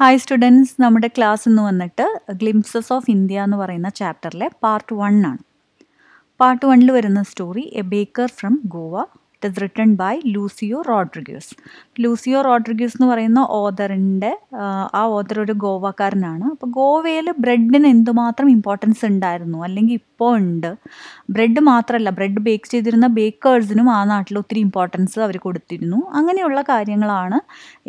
Hi students നമ്മുടെ class ഇന്ന് വന്നിട്ട് ഗ്ലിംസസ് ഓഫ് ഇന്ത്യ എന്ന് പറയുന്ന ചാപ്റ്ററിലെ പാർട്ട് വൺ ആണ് പാർട്ട് വണ്ണിൽ വരുന്ന story a baker from Goa it is written by Lucio Rodrigues Lucio Rodrigues എന്ന് പറയുന്ന ഓദറിൻ്റെ ആ ഓദർ ഒരു ഗോവക്കാരനാണ് അപ്പോൾ ഗോവയിൽ ബ്രെഡിന് എന്തുമാത്രം ഇമ്പോർട്ടൻസ് ഉണ്ടായിരുന്നു അല്ലെങ്കിൽ ഇപ്പോൾ ഉണ്ട് ബ്രെഡ് മാത്രമല്ല ബ്രെഡ് ബേക്ക് ചെയ്തിരുന്ന ബേക്കേഴ്സിനും ആ നാട്ടിൽ ഒത്തിരി ഇമ്പോർട്ടൻസ് അവർ കൊടുത്തിരുന്നു അങ്ങനെയുള്ള കാര്യങ്ങളാണ്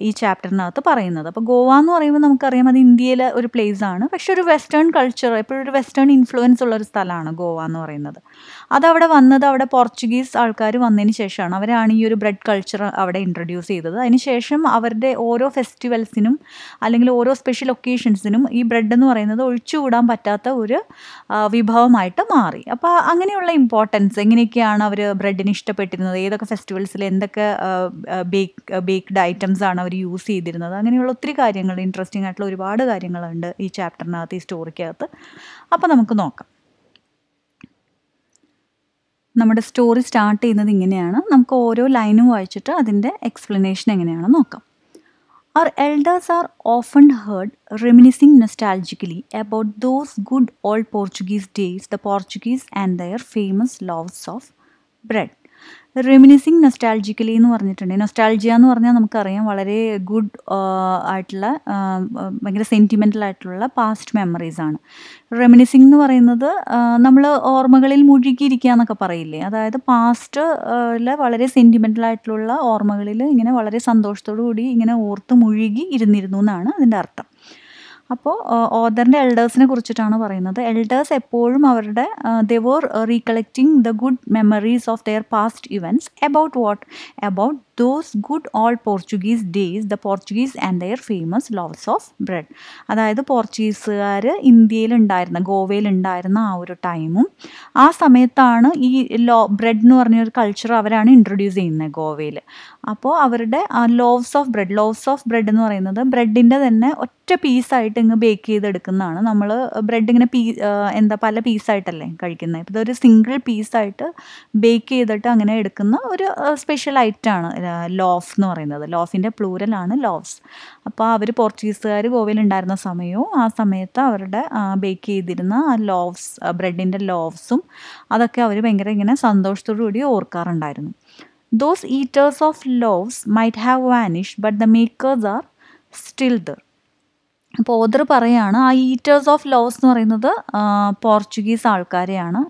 ഈ ചാപ്റ്ററിനകത്ത് പറയുന്നത് അപ്പോൾ ഗോവ എന്ന് പറയുമ്പോൾ നമുക്കറിയാം അത് ഇന്ത്യയിലെ ഒരു പ്ലേസ് ആണ് പക്ഷെ ഒരു വെസ്റ്റേൺ കൾച്ചർ എപ്പോഴും ഒരു വെസ്റ്റേൺ ഇൻഫ്ലുവൻസ് ഉള്ള ഒരു സ്ഥലമാണ് ഗോവ എന്ന് പറയുന്നത് അതവിടെ വന്നത് അവിടെ പോർച്ചുഗീസ് ആൾക്കാർ വന്നതിന് ശേഷമാണ് അവരാണ് ഈ ഒരു ബ്രെഡ് കൾച്ചർ അവിടെ ഇൻട്രൊഡ്യൂസ് ചെയ്തത് അതിനുശേഷം അവരുടെ ഓരോ ഫെസ്റ്റിവൽസിനും അല്ലെങ്കിൽ ഓരോ സ്പെഷ്യൽ ഒക്കേഷൻസിനും ഈ ബ്രെഡ് എന്ന് പറയുന്നത് ഒഴിച്ചുകൂടാൻ പറ്റാത്ത ഒരു വിഭവമായിട്ട് ആയിട്ട് മാറി അപ്പോൾ അങ്ങനെയുള്ള ഇമ്പോർട്ടൻസ് എങ്ങനെയൊക്കെയാണ് അവർ ബ്രെഡിന് ഇഷ്ടപ്പെട്ടിരുന്നത് ഏതൊക്കെ ഫെസ്റ്റിവൽസിൽ എന്തൊക്കെ ബേക്ക് ബേക്ക്ഡ് ഐറ്റംസ് ആണ് അവർ യൂസ് ചെയ്തിരുന്നത് അങ്ങനെയുള്ള ഒത്തിരി കാര്യങ്ങൾ ഇൻട്രസ്റ്റിംഗ് ആയിട്ടുള്ള ഒരുപാട് കാര്യങ്ങളുണ്ട് ഈ ചാപ്റ്ററിനകത്ത് ഈ സ്റ്റോറിക്കകത്ത് അപ്പോൾ നമുക്ക് നോക്കാം നമ്മുടെ സ്റ്റോറി സ്റ്റാർട്ട് ചെയ്യുന്നത് ഇങ്ങനെയാണ് നമുക്ക് ഓരോ ലൈനും വായിച്ചിട്ട് അതിൻ്റെ എക്സ്പ്ലനേഷൻ എങ്ങനെയാണെന്ന് നോക്കാം Our elders are often heard reminiscing nostalgically about those good old Portuguese days, the Portuguese and their famous loaves of bread. റെമിനിസിങ് നൊസ്റ്റാൾജിക്കലി എന്ന് പറഞ്ഞിട്ടുണ്ടെങ്കിൽ നൊസ്റ്റാൾജിയ എന്ന് പറഞ്ഞാൽ നമുക്കറിയാം വളരെ ഗുഡ് ആയിട്ടുള്ള ഭയങ്കര സെൻറ്റിമെൻ്റൽ ആയിട്ടുള്ള പാസ്റ്റ് മെമ്മറീസ് ആണ് റെമിനിസിങ് എന്ന് പറയുന്നത് നമ്മൾ ഓർമ്മകളിൽ മുഴുകിയിരിക്കുക എന്നൊക്കെ പറയില്ലേ അതായത് പാസ്റ്റ് വളരെ സെൻറ്റിമെൻ്റൽ ആയിട്ടുള്ള ഓർമ്മകളിൽ ഇങ്ങനെ വളരെ സന്തോഷത്തോടു കൂടി ഇങ്ങനെ ഓർത്ത് മുഴുകി ഇരുന്നിരുന്നു എന്നാണ് അതിൻ്റെ അർത്ഥം അപ്പോൾ ഓദറിൻ്റെ എൽഡേഴ്സിനെ കുറിച്ചിട്ടാണ് പറയുന്നത് എൽഡേഴ്സ് എപ്പോഴും അവരുടെ they were recollecting the good memories of their past events about what about those good old Portuguese days the Portuguese and their famous loaves of bread അതായത് പോർച്ചുഗീസുകാർ ഇന്ത്യയിലുണ്ടായിരുന്ന ഗോവയിലുണ്ടായിരുന്ന ആ ഒരു ടൈമും ആ സമയത്താണ് ഈ ലോ ബ്രെഡ് എന്ന് പറഞ്ഞൊരു കൾച്ചർ അവരാണ് ഇൻട്രൊഡ്യൂസ് ചെയ്യുന്നത് ഗോവയിൽ അപ്പോൾ അവരുടെ loaves of bread loaves of bread എന്ന് പറയുന്നത് ബ്രെഡിൻ്റെ തന്നെ ഒറ്റ പീസായിട്ട് ഇങ്ങ് ബേക്ക് ചെയ്തെടുക്കുന്നതാണ് നമ്മൾ ബ്രെഡ് ഇങ്ങനെ പീ എന്താ പല പീസായിട്ടല്ലേ കഴിക്കുന്നത് ഇപ്പോൾ ഇതൊരു സിംഗിൾ പീസായിട്ട് ബേക്ക് ചെയ്തിട്ട് അങ്ങനെ എടുക്കുന്ന ഒരു സ്പെഷ്യൽ ആണ് ലോഫ് എന്ന് പറയുന്നത് ലോഫിൻ്റെ പ്ലൂരലാണ് ലോവ്സ് അപ്പോൾ അവർ പോർച്ചുഗീസുകാർ ഉണ്ടായിരുന്ന സമയവും ആ സമയത്ത് അവരുടെ ബേക്ക് ചെയ്തിരുന്ന ആ ലോവ്സ് ബ്രെഡിൻ്റെ ലോവ്സും അതൊക്കെ അവർ ഭയങ്കര ഇങ്ങനെ സന്തോഷത്തോടു കൂടി ഓർക്കാറുണ്ടായിരുന്നു Those eaters of loaves might have vanished, but the makers are still there. അപ്പോൾ ഓദർ പറയാണ് ആ ഈറ്റേഴ്സ് ഓഫ് ലോസ് എന്ന് പറയുന്നത് പോർച്ചുഗീസ് ആൾക്കാരെയാണ്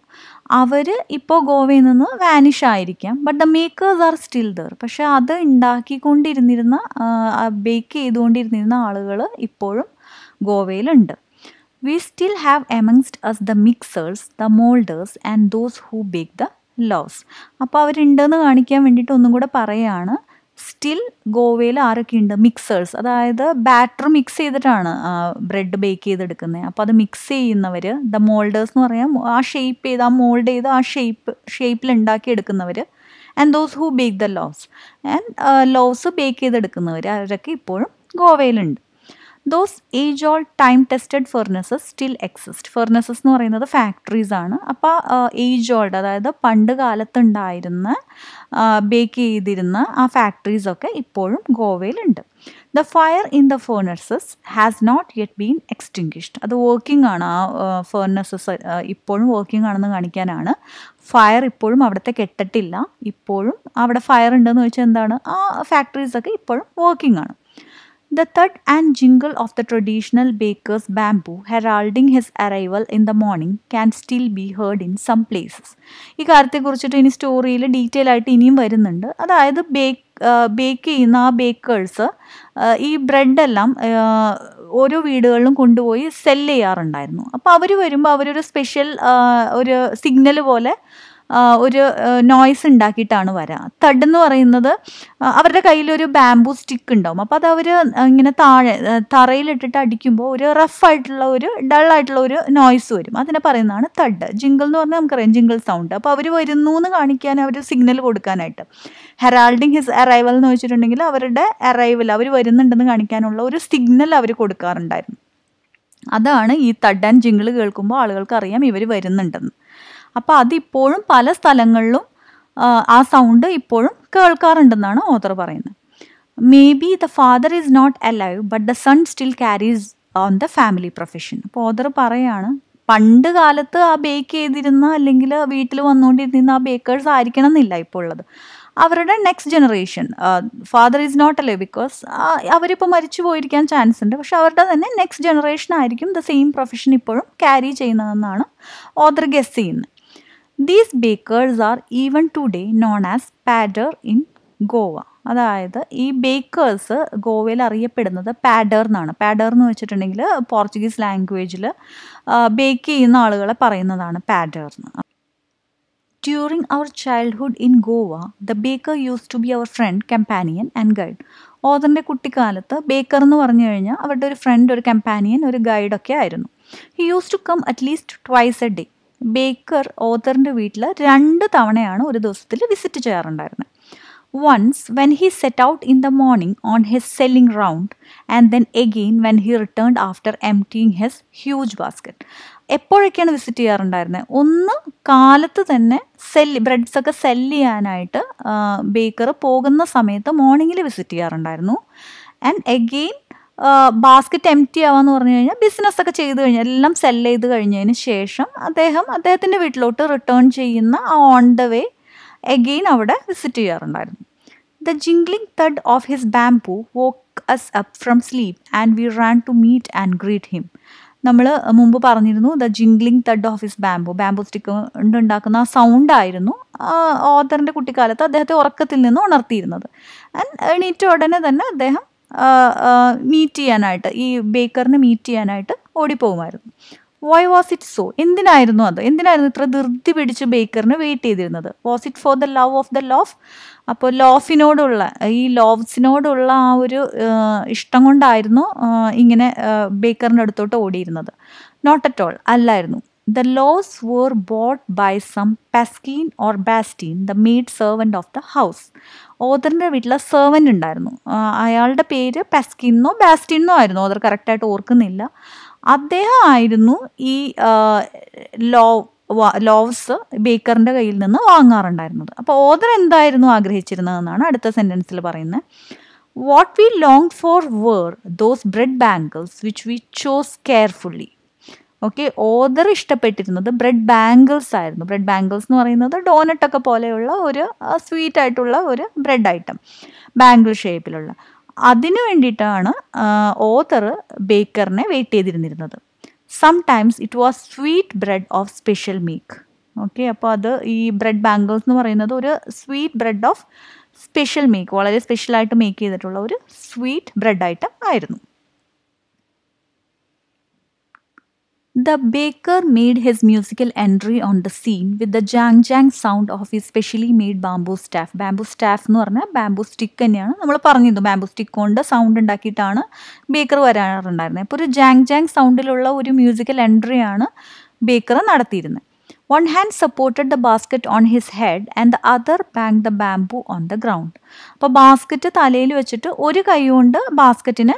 അവർ ഇപ്പോൾ ഗോവയിൽ നിന്ന് വാനിഷ് ആയിരിക്കാം but the makers are still there പക്ഷെ അത് ഉണ്ടാക്കിക്കൊണ്ടിരുന്നിരുന്ന ബേക്ക് ചെയ്തുകൊണ്ടിരുന്നിരുന്ന ആളുകൾ ഇപ്പോഴും ഗോവയിലുണ്ട് we still have amongst us the mixers the moulders and those who bake the loaves അപ്പോൾ അവരുണ്ടെന്ന് കാണിക്കാൻ വേണ്ടിയിട്ട് ഒന്നും കൂടെ പറയുകയാണ് സ്റ്റിൽ ഗോവയിൽ ആരൊക്കെ ഉണ്ട് മിക്സേഴ്സ് അതായത് ബാറ്റർ മിക്സ് ചെയ്തിട്ടാണ് ബ്രെഡ് ബേക്ക് ചെയ്തെടുക്കുന്നത് അപ്പോൾ അത് മിക്സ് ചെയ്യുന്നവർ ദ മോൾഡേഴ്സ് എന്ന് പറയാം ആ ഷേപ്പ് ചെയ്ത് ആ മോൾഡ് ചെയ്ത് ആ ഷേപ്പ് ഷേപ്പിൽ എടുക്കുന്നവർ and those who bake the loaves and loaves bake ചെയ്തെടുക്കുന്നവർ അവരൊക്കെ ഇപ്പോഴും ഗോവയിലുണ്ട് those age old time tested furnaces still exist furnaces എന്ന് പറയുന്നത് ഫാക്ടറീസ് ആണ് അപ്പോൾ ഏജ് ഓൾഡ് അതായത് പണ്ട് കാലത്തുണ്ടായിരുന്ന ബേക്ക് ചെയ്തിരുന്ന ആ ഫാക്ടറീസ് ഒക്കെ ഇപ്പോഴും ഗോവയിലുണ്ട് the fire in the furnaces has not yet been extinguished അത് വർക്കിംഗ് ആണ് ആ ഫേർണസസ് ഇപ്പോഴും വർക്കിംഗ് ആണെന്ന് കാണിക്കാനാണ് ഫയർ ഇപ്പോഴും അവിടുത്തെ കെട്ടിട്ടില്ല ഇപ്പോഴും അവിടെ ഫയർ ഉണ്ടെന്ന് ചോദിച്ചാൽ എന്താണ് ആ ഫാക്ടറീസൊക്കെ ഇപ്പോഴും വർക്കിംഗ് ആണ് The thud and jingle of the traditional baker's bamboo heralding his arrival in the morning can still be heard in some places. ഈ കാര്യത്തെക്കുറിച്ചിട്ട് ഇനി സ്റ്റോറിയിൽ ഡീറ്റെയിൽ ആയിട്ട് ഇനിയും വരുന്നുണ്ട് അതായത് ബേക്ക് ബേക്ക് ചെയ്യുന്ന ആ ബേക്കേഴ്സ് ഈ ബ്രെഡെല്ലാം ഓരോ വീടുകളിലും കൊണ്ടുപോയി സെല്ല് ചെയ്യാറുണ്ടായിരുന്നു അപ്പോൾ അവർ വരുമ്പോൾ അവരൊരു സ്പെഷ്യൽ ഒരു സിഗ്നൽ പോലെ ഒരു നോയ്സ് ഉണ്ടാക്കിയിട്ടാണ് വരാ തഡ് എന്ന് പറയുന്നത് അവരുടെ കയ്യിലൊരു ബാംബൂ സ്റ്റിക്ക് ഉണ്ടാവും അപ്പോൾ അത് അവർ ഇങ്ങനെ താഴെ തറയിലിട്ടിട്ട് അടിക്കുമ്പോൾ ഒരു റഫ് ആയിട്ടുള്ള ഒരു ഡൾ ആയിട്ടുള്ള ഒരു നോയ്സ് വരും അതിനെ പറയുന്നതാണ് തഡ് ജിങ്കിൾ എന്ന് പറഞ്ഞാൽ നമുക്കറിയാം ജിങ്കിൾ സൗണ്ട് അപ്പോൾ അവർ വരുന്നു എന്ന് കാണിക്കാൻ അവർ സിഗ്നൽ കൊടുക്കാനായിട്ട് ഹെറാൾഡിങ് ഹിസ് അറൈവൽ എന്ന് വെച്ചിട്ടുണ്ടെങ്കിൽ അവരുടെ അറൈവൽ അവർ വരുന്നുണ്ടെന്ന് കാണിക്കാനുള്ള ഒരു സിഗ്നൽ അവർ കൊടുക്കാറുണ്ടായിരുന്നു അതാണ് ഈ തഡ് ആൻഡ് ജിങ്കിൾ കേൾക്കുമ്പോൾ ആളുകൾക്ക് അറിയാം ഇവർ വരുന്നുണ്ടെന്ന് അപ്പോൾ അതിപ്പോഴും പല സ്ഥലങ്ങളിലും ആ സൗണ്ട് ഇപ്പോഴും കേൾക്കാറുണ്ടെന്നാണ് ഓതർ പറയുന്നത് may be the father is not alive but the son still carries on the family profession അപ്പോൾ ഓതർ പറയാണ് പണ്ട് കാലത്ത് ആ ബേക്ക് ചെയ്തിരുന്ന അല്ലെങ്കിൽ വീട്ടിൽ വന്നുകൊണ്ടിരുന്ന ആ ബേക്കേഴ്സ് ആയിരിക്കണം എന്നില്ല ഇപ്പോൾ ഉള്ളത് അവരുടെ next generation father is not അല്ലേ ബിക്കോസ് അവരിപ്പോൾ മരിച്ചു പോയിരിക്കാൻ ചാൻസ് ഉണ്ട് പക്ഷെ അവരുടെ തന്നെ നെക്സ്റ്റ് ജനറേഷൻ ആയിരിക്കും ദ സെയിം പ്രൊഫഷൻ ഇപ്പോഴും ക്യാരി ചെയ്യുന്നതെന്നാണ് ഓദർ ഗസ് ചെയ്യുന്നത് these bakers are even today known as pader in Goa അതായത് ഈ ബേക്കേഴ്സ് ഗോവയിൽ അറിയപ്പെടുന്നത് പാഡർ എന്നാണ് പാഡർ എന്ന് വെച്ചിട്ടുണ്ടെങ്കിൽ പോർച്ചുഗീസ് ലാംഗ്വേജിൽ ബേക്ക് ചെയ്യുന്ന ആളുകളെ പറയുന്നതാണ് പാഡർ എന്ന് during our childhood in Goa the baker used to be our friend companion and guide ഓദറിൻ്റെ കുട്ടിക്കാലത്ത് ബേക്കർ എന്ന് പറഞ്ഞു കഴിഞ്ഞാൽ അവരുടെ ഒരു ഫ്രണ്ട് ഒരു കമ്പാനിയൻ ഒരു ഗൈഡൊക്കെ ആയിരുന്നു he used to come at least twice a day baker ഓതറിൻ്റെ വീട്ടിൽ രണ്ട് തവണയാണ് ഒരു ദിവസത്തിൽ വിസിറ്റ് ചെയ്യാറുണ്ടായിരുന്നത് once when he set out in the morning on his selling round and then again when he return after emptying his huge basket എപ്പോഴൊക്കെയാണ് visit ചെയ്യാറുണ്ടായിരുന്നത് ഒന്ന് കാലത്ത് തന്നെ സെല്ല് ബ്രെഡ്സൊക്കെ സെല്ല് ചെയ്യാനായിട്ട് ബേക്കർ പോകുന്ന സമയത്ത് മോർണിംഗിൽ വിസിറ്റ് ചെയ്യാറുണ്ടായിരുന്നു and again basket empty ആവാന്ന് പറഞ്ഞു കഴിഞ്ഞാൽ ബിസിനസ് ഒക്കെ ചെയ്ത് കഴിഞ്ഞാൽ എല്ലാം സെൽ ചെയ്ത് കഴിഞ്ഞതിന് ശേഷം അദ്ദേഹം അദ്ദേഹത്തിൻ്റെ വീട്ടിലോട്ട് റിട്ടേൺ ചെയ്യുന്ന ആ ഓൺ ദ വേ എഗെയിൻ അവിടെ വിസിറ്റ് ചെയ്യാറുണ്ടായിരുന്നു the jingling thud of his bamboo woke us up from sleep and we ran to meet and greet him നമ്മൾ മുമ്പ് പറഞ്ഞിരുന്നു the jingling thud of his bamboo bamboo stick കൊണ്ട് ഉണ്ടാക്കുന്ന ആ sound ആയിരുന്നു ഓദറിൻ്റെ കുട്ടിക്കാലത്ത് അദ്ദേഹത്തെ ഉറക്കത്തിൽ നിന്ന് ഉണർത്തിയിരുന്നത് ആൻഡ് എണീറ്റ ഉടനെ തന്നെ അദ്ദേഹം മീറ്റ് ചെയ്യാനായിട്ട് ഈ ബേക്കറിനെ മീറ്റ് ചെയ്യാനായിട്ട് ഓടിപ്പോകുമായിരുന്നു വൈ വാസ് ഇറ്റ് സോ എന്തിനായിരുന്നു അത് എന്തിനായിരുന്നു ഇത്ര ധൃതി പിടിച്ച് ബേക്കറിന് വെയിറ്റ് ചെയ്തിരുന്നത് was it for the love of the loaf അപ്പോൾ ലോഫിനോടുള്ള ഈ ലോവ്സിനോടുള്ള ആ ഒരു ഇഷ്ടം കൊണ്ടായിരുന്നു ഇങ്ങനെ ബേക്കറിൻ്റെ അടുത്തോട്ട് ഓടിയിരുന്നത് നോട്ട് അറ്റ് ഓൾ അല്ലായിരുന്നു the laws were bought by some Paskine or Bastine the maid servant of the house ഓദറിൻ്റെ വീട്ടിലെ സെർവൻ്റ് ഉണ്ടായിരുന്നു അയാളുടെ പേര് പാസ്കീന്നോ ബാസ്റ്റീന്നോ ആയിരുന്നു ഓദർ കറക്റ്റായിട്ട് ഓർക്കുന്നില്ല അദ്ദേഹം ആയിരുന്നു ഈ ലോ ലോവ്സ് ബേക്കറിൻ്റെ കയ്യിൽ നിന്ന് വാങ്ങാറുണ്ടായിരുന്നത് അപ്പോൾ ഓദർ എന്തായിരുന്നു ആഗ്രഹിച്ചിരുന്നതെന്നാണ് അടുത്ത സെൻറ്റൻസിൽ പറയുന്നത് what we long for were those bread bangles which we chose carefully okay author ഇഷ്ടപ്പെട്ടിരുന്നത് ബ്രെഡ് ബാംഗിൾസ് ആയിരുന്നു ബ്രെഡ് ബാംഗിൾസ് എന്ന് പറയുന്നത് ഒക്കെ പോലെയുള്ള ഒരു സ്വീറ്റ് ആയിട്ടുള്ള ഒരു ബ്രെഡ് ഐറ്റം ബാംഗിൾ ഷേപ്പിലുള്ള അതിനു വേണ്ടിയിട്ടാണ് ഓദർ ബേക്കറിനെ വെയിറ്റ് ചെയ്തിരുന്നിരുന്നത് sometimes it was sweet bread of special make okay അപ്പോൾ അത് ഈ ബ്രെഡ് ബാംഗിൾസ് എന്ന് പറയുന്നത് ഒരു sweet bread of special make വളരെ സ്പെഷ്യലായിട്ട് മേക്ക് ചെയ്തിട്ടുള്ള ഒരു സ്വീറ്റ് ബ്രെഡ് ഐറ്റം ആയിരുന്നു The baker made his musical entry on the scene with the jhang jhang sound of ഈ specially made bamboo staff bamboo staff എന്ന് പറഞ്ഞാൽ ബാംബു സ്റ്റിക്ക് തന്നെയാണ് നമ്മൾ പറഞ്ഞിരുന്നു ബാംബു സ്റ്റിക്ക് കൊണ്ട് സൗണ്ട് ഉണ്ടാക്കിയിട്ടാണ് ബേക്കർ വരാറുണ്ടായിരുന്നത് അപ്പോൾ ഒരു ജാങ് ജാങ് സൗണ്ടിലുള്ള ഒരു മ്യൂസിക്കൽ എൻട്രിയാണ് ബേക്കർ നടത്തിയിരുന്നത് one hand supported the basket on his head and the other banged the bamboo on the ground അപ്പോൾ ബാസ്ക്കറ്റ് തലയിൽ വെച്ചിട്ട് ഒരു കൈ കൊണ്ട് ബാസ്ക്കറ്റിനെ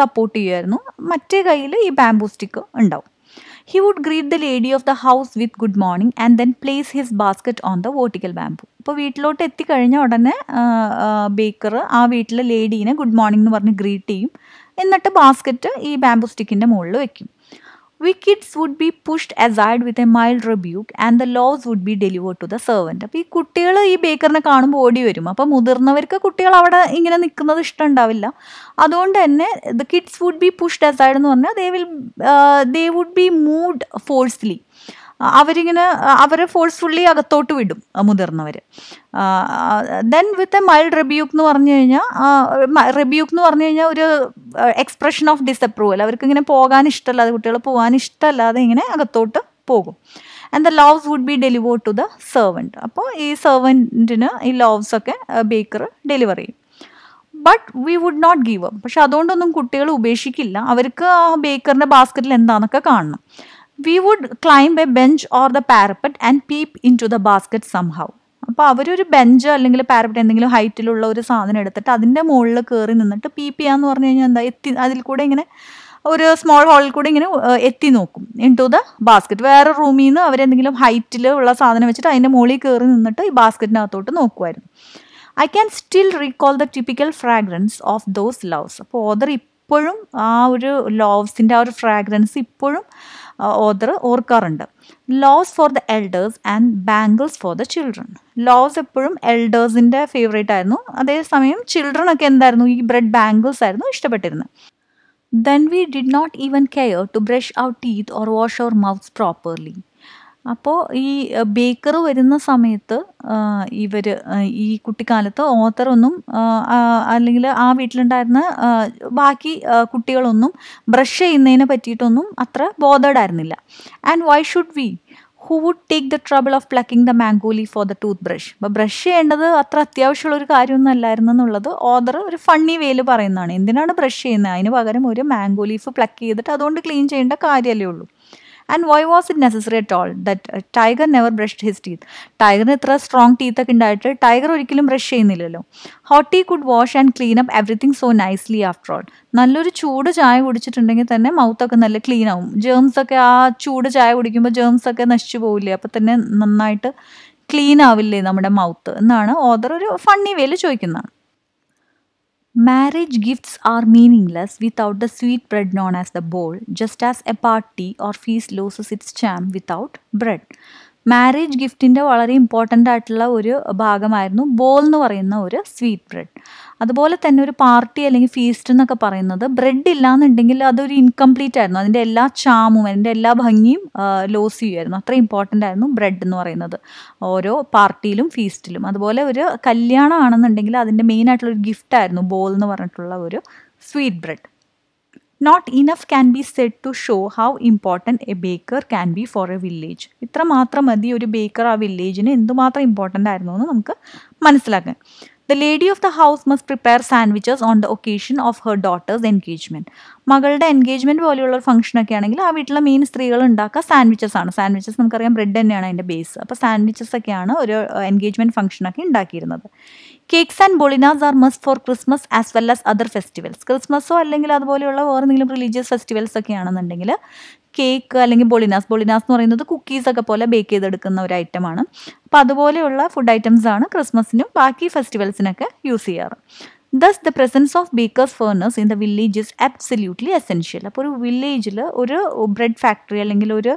സപ്പോർട്ട് ചെയ്യുമായിരുന്നു മറ്റേ കയ്യിൽ ഈ ബാംബു സ്റ്റിക്ക് ഉണ്ടാവും He would greet the lady of the house with good morning and then place his basket on the vertical bamboo. ഇപ്പോൾ വീട്ടിലോട്ട് എത്തിക്കഴിഞ്ഞ ഉടനെ ബേക്കർ ആ വീട്ടിലെ ലേഡീനെ ഗുഡ് മോർണിംഗ് എന്ന് പറഞ്ഞ് ഗ്രീറ്റ് ചെയ്യും എന്നിട്ട് ബാസ്ക്കറ്റ് ഈ ബാംബു സ്റ്റിക്കിൻ്റെ മുകളിൽ വെക്കും wickets would be pushed aside with a mild rebuke and the loaves would be delivered to the servant അപ്പോൾ ഈ കുട്ടികൾ ഈ ബേക്കറിനെ കാണുമ്പോൾ ഓടി വരും അപ്പോൾ മുതിർന്നവർക്ക് കുട്ടികൾ അവിടെ ഇങ്ങനെ നിൽക്കുന്നത് ഇഷ്ടം ഉണ്ടാവില്ല അതുകൊണ്ട് തന്നെ the kids would be pushed aside എന്ന് പറഞ്ഞാൽ they will they would be moved forcely അവരിങ്ങനെ അവരെ ഫോഴ്സ്ഫുള്ളി അകത്തോട്ട് വിടും മുതിർന്നവർ then with a mild rebuke എന്ന് പറഞ്ഞു കഴിഞ്ഞാൽ റെബ്യൂക്ക് എന്ന് പറഞ്ഞു കഴിഞ്ഞാൽ ഒരു എക്സ്പ്രഷൻ ഓഫ് ഡിസപ്രൂവൽ അവർക്ക് ഇങ്ങനെ പോകാൻ ഇഷ്ടമല്ലാതെ കുട്ടികൾ പോകാൻ ഇഷ്ടമല്ലാതെ ഇങ്ങനെ അകത്തോട്ട് പോകും and the loaves would be deliver to the servant അപ്പോൾ ഈ സെർവൻറ്റിന് ഈ ലവ്സ് ഒക്കെ ബേക്കർ ഡെലിവർ ചെയ്യും but we would not give up പക്ഷെ അതുകൊണ്ടൊന്നും കുട്ടികൾ ഉപേക്ഷിക്കില്ല അവർക്ക് ആ ബേക്കറിൻ്റെ ബാസ്ക്കറ്റിൽ എന്താണെന്നൊക്കെ കാണണം we would climb a bench or the parapet and peep into the basket somehow അപ്പോൾ അവരൊരു ബെഞ്ച് അല്ലെങ്കിൽ പാരപ്പറ്റ് എന്തെങ്കിലും ഹൈറ്റിലുള്ള ഒരു സാധനം എടുത്തിട്ട് അതിൻ്റെ മുകളിൽ കയറി നിന്നിട്ട് പീപ്പ് ചെയ്യാന്ന് പറഞ്ഞു കഴിഞ്ഞാൽ എന്താ എത്തി അതിൽ കൂടെ ഇങ്ങനെ ഒരു സ്മോൾ ഹോളിൽ കൂടെ ഇങ്ങനെ എത്തി നോക്കും ഇൻ ടു ദ ബാസ്ക്കറ്റ് വേറെ റൂമിൽ നിന്ന് അവരെന്തെങ്കിലും ഹൈറ്റിൽ ഉള്ള സാധനം വെച്ചിട്ട് അതിൻ്റെ മുകളിൽ കയറി നിന്നിട്ട് ഈ ബാസ്ക്കറ്റിനകത്തോട്ട് നോക്കുമായിരുന്നു I can still recall the typical fragrance of those loaves അപ്പോൾ ഓദർ ഇപ്പോഴും ആ ഒരു ലോവ്സിൻ്റെ ആ ഒരു ഫ്രാഗ്രൻസ് ഇപ്പോഴും ഓദർ ഓർക്കാറുണ്ട് loaves for the elders and bangles for the children loaves എപ്പോഴും എൽഡേഴ്സിൻ്റെ ഫേവറേറ്റ് ആയിരുന്നു അതേസമയം ചിൽഡ്രൻ ഒക്കെ എന്തായിരുന്നു ഈ ബ്രെഡ് ബാങ്കിൾസ് ആയിരുന്നു ഇഷ്ടപ്പെട്ടിരുന്നത് then we did not even care to brush our teeth or wash our mouth properly അപ്പോൾ ഈ ബേക്കർ വരുന്ന സമയത്ത് ഇവർ ഈ കുട്ടിക്കാലത്ത് ഓത്തറൊന്നും അല്ലെങ്കിൽ ആ വീട്ടിലുണ്ടായിരുന്ന ബാക്കി കുട്ടികളൊന്നും ബ്രഷ് ചെയ്യുന്നതിനെ പറ്റിയിട്ടൊന്നും അത്ര ബോധേഡായിരുന്നില്ല and why should we who would take the trouble of plucking the mango leaf for the toothbrush അപ്പോൾ ബ്രഷ് ചെയ്യേണ്ടത് അത്ര അത്യാവശ്യമുള്ളൊരു കാര്യമൊന്നും അല്ലായിരുന്നു എന്നുള്ളത് ഓദർ ഒരു ഫണ്ണി വേയിൽ പറയുന്നതാണ് എന്തിനാണ് ബ്രഷ് ചെയ്യുന്നത് അതിന് പകരം ഒരു മാംഗോ ലീഫ് പ്ലക്ക് ചെയ്തിട്ട് അതുകൊണ്ട് ക്ലീൻ ചെയ്യേണ്ട കാര്യമല്ലേ ഉള്ളൂ and why was it necessary at all that tiger never brushed his teeth ടൈഗറിന് ഇത്ര സ്ട്രോങ് ടീത്ത് ഒക്കെ ഉണ്ടായിട്ട് ടൈഗർ ഒരിക്കലും ബ്രഷ് ചെയ്യുന്നില്ലല്ലോ hot tea could wash and clean up everything so nicely after all നല്ലൊരു ചൂട് ചായ കുടിച്ചിട്ടുണ്ടെങ്കിൽ തന്നെ മൗത്തൊക്കെ നല്ല ക്ലീൻ ആവും ജേംസ് ഒക്കെ ആ ചൂട് ചായ കുടിക്കുമ്പോൾ ജേംസ് ഒക്കെ നശിച്ചു പോവില്ലേ അപ്പോൾ തന്നെ നന്നായിട്ട് ക്ലീൻ ആവില്ലേ നമ്മുടെ മൗത്ത് എന്നാണ് ഓദർ ഒരു ഫണ്ണി വേയിൽ ചോദിക്കുന്നതാണ് Marriage gifts are meaningless without the sweet bread known as the bowl, just as a party or feast loses its charm without bread. Marriage ഗിഫ്റ്റിൻ്റെ വളരെ ഇമ്പോർട്ടൻ്റ് ആയിട്ടുള്ള ഒരു ഭാഗമായിരുന്നു ബോൾ എന്ന് പറയുന്ന ഒരു സ്വീറ്റ് ബ്രെഡ് അതുപോലെ തന്നെ ഒരു പാർട്ടി അല്ലെങ്കിൽ ഫീസ്റ്റ് എന്നൊക്കെ പറയുന്നത് ബ്രെഡ് ഇല്ലാന്നുണ്ടെങ്കിൽ അതൊരു ഇൻകംപ്ലീറ്റ് ആയിരുന്നു അതിൻ്റെ എല്ലാ ചാമും അതിൻ്റെ എല്ലാ ഭംഗിയും ലോസ് ചെയ്യുമായിരുന്നു അത്ര ഇമ്പോർട്ടൻ്റ് ആയിരുന്നു ബ്രെഡ് എന്ന് പറയുന്നത് ഓരോ പാർട്ടിയിലും ഫീസ്റ്റിലും അതുപോലെ ഒരു കല്യാണം ആണെന്നുണ്ടെങ്കിൽ അതിൻ്റെ മെയിൻ ആയിട്ടുള്ള ഒരു ഗിഫ്റ്റായിരുന്നു ബോൾ എന്ന് പറഞ്ഞിട്ടുള്ള ഒരു sweet bread not enough can be said to show how important a baker can be for a village ഇത്ര മാത്രം മതി ഒരു ബേക്കർ ആ വില്ലേജിന് എന്തുമാത്രം ഇമ്പോർട്ടൻ്റ് ആയിരുന്നു എന്ന് നമുക്ക് മനസ്സിലാക്കാൻ the lady of the house must prepare sandwiches on the occasion of her daughter's engagement മകളുടെ എൻഗേജ്മെൻറ്റ് പോലെയുള്ള ഒരു ഫംഗ്ഷനൊക്കെ ആണെങ്കിൽ ആ വീട്ടിലെ മെയിൻ സ്ത്രീകൾ ഉണ്ടാക്കുക സാൻഡ്വിച്ചസ് ആണ് സാൻഡ്വിച്ചസ് നമുക്കറിയാം ബ്രെഡ് തന്നെയാണ് അതിൻ്റെ ബേസ് അപ്പോൾ സാൻഡ്വിച്ചസ് ഒക്കെയാണ് ഒരു എൻഗേജ്മെൻറ്റ് ഫംഗ്ഷനൊക്കെ ഉണ്ടാക്കിയിരുന്നത് cakes and bolinhas are must for Christmas as well as other festivals ക്രിസ്മസോ അല്ലെങ്കിൽ അതുപോലെയുള്ള വേറെ എന്തെങ്കിലും റിലീജിയസ് ഫെസ്റ്റിവൽസ് ഒക്കെ ആണെന്നുണ്ടെങ്കിൽ കേക്ക് അല്ലെങ്കിൽ ബോളിനാസ് ബോളിനാസ് എന്ന് പറയുന്നത് കുക്കീസ് ഒക്കെ പോലെ ബേക്ക് ചെയ്തെടുക്കുന്ന ഒരു ഐറ്റം ആണ് അപ്പോൾ അതുപോലെയുള്ള ഫുഡ് ഐറ്റംസ് ആണ് ക്രിസ്മസിനും ബാക്കി ഫെസ്റ്റിവൽസിനൊക്കെ യൂസ് ചെയ്യാറ് thus the presence of bakers furnaces in the village is absolutely essential അപ്പോൾ ഒരു വില്ലേജിൽ ഒരു ബ്രെഡ് ഫാക്ടറി അല്ലെങ്കിൽ ഒരു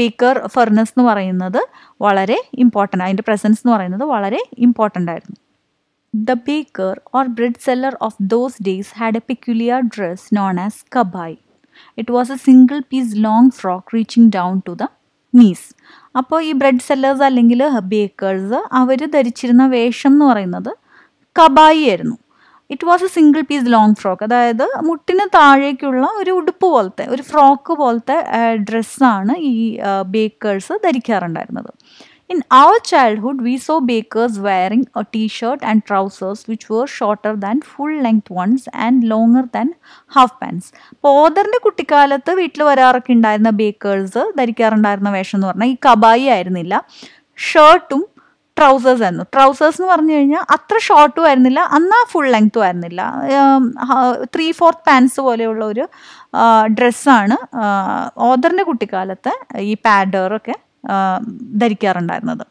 ബേക്കർ ഫെർണസ് എന്ന് പറയുന്നത് വളരെ ഇമ്പോർട്ടൻ്റ് അതിൻ്റെ പ്രസൻസ് എന്ന് പറയുന്നത് വളരെ ഇമ്പോർട്ടൻ്റ് ആയിരുന്നു the baker or bread seller of those days had a peculiar dress known as kabai it was a single piece long frock reaching down to the knees അപ്പോൾ ഈ ബ്രെഡ് സെല്ലേഴ്സ് അല്ലെങ്കിൽ bakers അവർ ധരിച്ചിരുന്ന വേഷം എന്ന് പറയുന്നത് കബായി ആയിരുന്നു it was a single piece long frock അതായത് മുട്ടിന് താഴേക്കുള്ള ഒരു ഉടുപ്പ് പോലത്തെ ഒരു ഫ്രോക്ക് പോലത്തെ ഡ്രസ്സാണ് ഈ ബേക്കേഴ്സ് ധരിക്കാറുണ്ടായിരുന്നത് in our childhood we saw bakers wearing a T shirt and trousers which were shorter than full length ones and longer than half pants പോദറിൻ്റെ കുട്ടിക്കാലത്ത് വീട്ടിൽ വരാറൊക്കെ ഉണ്ടായിരുന്ന ബേക്കേഴ്സ് ധരിക്കാറുണ്ടായിരുന്ന വേഷം എന്ന് പറഞ്ഞാൽ ഈ കബായി ആയിരുന്നില്ല ഷർട്ടും ട്രൗസേഴ്സ് ആയിരുന്നു ട്രൗസേഴ്സ് എന്ന് പറഞ്ഞു കഴിഞ്ഞാൽ അത്ര ഷോർട്ടും ആയിരുന്നില്ല അന്നാ ഫുൾ ലെങ്ത്തും ആയിരുന്നില്ല ത്രീ ഫോർത്ത് പാൻസ് പോലെയുള്ള ഒരു ഡ്രസ്സാണ് ഓദറിൻ്റെ കുട്ടിക്കാലത്ത് ഈ പാഡറൊക്കെ ധരിക്കാറുണ്ടായിരുന്നത്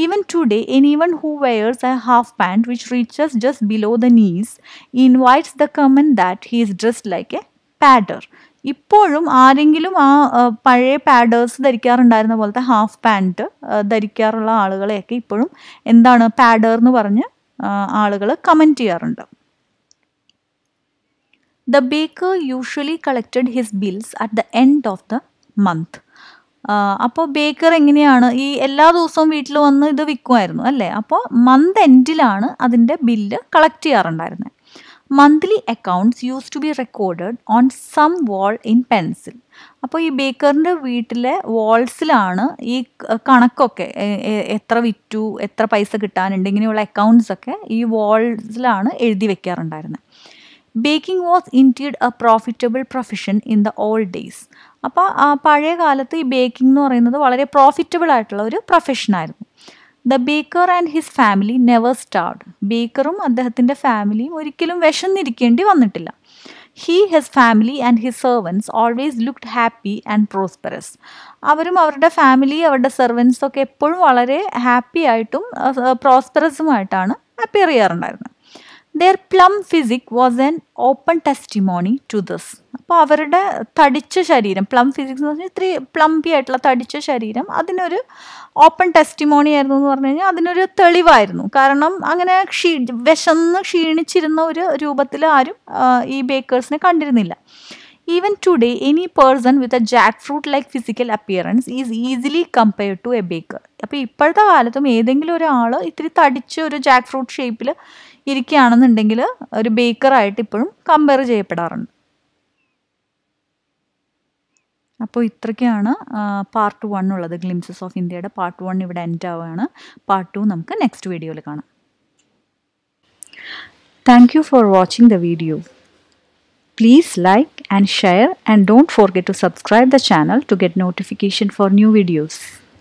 even today and even who wears a half pant which reaches just below the knees invites the comment that he is dressed like a pader ഇപ്പോഴും ആരെങ്കിലും ആ പഴയ പാഡേഴ്സ് ധരിക്കാറുണ്ടായിരുന്ന പോലത്തെ ഹാഫ് പാൻറ്റ് ധരിക്കാറുള്ള ആളുകളെയൊക്കെ ഇപ്പോഴും എന്താണ് പാഡർ എന്ന് പറഞ്ഞ് ആളുകൾ കമൻറ്റ് ചെയ്യാറുണ്ട് the baker usually collected his bills at the end of the month അപ്പോൾ ബേക്കർ എങ്ങനെയാണ് ഈ എല്ലാ ദിവസവും വീട്ടിൽ വന്ന് ഇത് വിൽക്കുമായിരുന്നു അല്ലേ അപ്പോൾ മന്ത് എൻഡിലാണ് അതിൻ്റെ ബില്ല് കളക്ട് ചെയ്യാറുണ്ടായിരുന്നത് monthly accounts use to be record on some wall in pencil അപ്പോൾ ഈ ബേക്കറിൻ്റെ വീട്ടിലെ വാൾസിലാണ് ഈ കണക്കൊക്കെ എത്ര വിറ്റു എത്ര പൈസ കിട്ടാനുണ്ട് ഇങ്ങനെയുള്ള അക്കൗണ്ട്സൊക്കെ ഈ വാൾസിലാണ് എഴുതി വെക്കാറുണ്ടായിരുന്നത് baking was indeed a profitable profession in the old days അപ്പോൾ പഴയ കാലത്ത് ഈ ബേക്കിംഗ് എന്ന് പറയുന്നത് വളരെ പ്രോഫിറ്റബിൾ ആയിട്ടുള്ള ഒരു പ്രൊഫഷനായിരുന്നു the baker and his family never starved ബേക്കറും അദ്ദേഹത്തിൻ്റെ ഫാമിലിയും ഒരിക്കലും വിശന്നിരിക്കേണ്ടി വന്നിട്ടില്ല he his family and his servants always looked happy and prosperous അവരും അവരുടെ ഫാമിലി അവരുടെ സെർവൻസൊക്കെ എപ്പോഴും വളരെ ഹാപ്പി ആയിട്ടും പ്രോസ്പെറസുമായിട്ടാണ് അപ്പിയർ ചെയ്യാറുണ്ടായിരുന്നത് their plump physique was an open testimony to this അപ്പോൾ അവരുടെ തടിച്ച ശരീരം പ്ലം ഫിസിക്സ് എന്ന് പറഞ്ഞാൽ ഇത്രയും പ്ലംപി ആയിട്ടുള്ള തടിച്ച ശരീരം അതിനൊരു ഓപ്പൺ ടെസ്റ്റിമോണി ആയിരുന്നു എന്ന് പറഞ്ഞു കഴിഞ്ഞാൽ അതിനൊരു തെളിവായിരുന്നു കാരണം അങ്ങനെ ക്ഷീ വിശന്ന് ക്ഷീണിച്ചിരുന്ന ഒരു രൂപത്തിൽ ആരും ഈ ബേക്കേഴ്സിനെ കണ്ടിരുന്നില്ല even today any person with a jackfruit like physical appearance is easily compared to a baker അപ്പോൾ ഇപ്പോഴത്തെ കാലത്തും ഏതെങ്കിലും ഒരാൾ ഇത്തിരി തടിച്ച് ഒരു ജാക്ക് ഫ്രൂട്ട് ഷേപ്പിൽ ഇരിക്കുകയാണെന്നുണ്ടെങ്കിൽ ഒരു ബേക്കറായിട്ട് ഇപ്പോഴും കമ്പയർ ചെയ്യപ്പെടാറുണ്ട് അപ്പോൾ ഇത്രയ്ക്കാണ് പാർട്ട് വൺ ഉള്ളത് ഗ്ലിംസസ് ഓഫ് ഇന്ത്യയുടെ പാർട്ട് വൺ ഇവിടെ എൻഡ് ആവുകയാണ് പാർട്ട് ടു നമുക്ക് നെക്സ്റ്റ് വീഡിയോയിൽ കാണാം thank you for watching the video Please like and share and don't forget to subscribe the channel to get notification for new videos.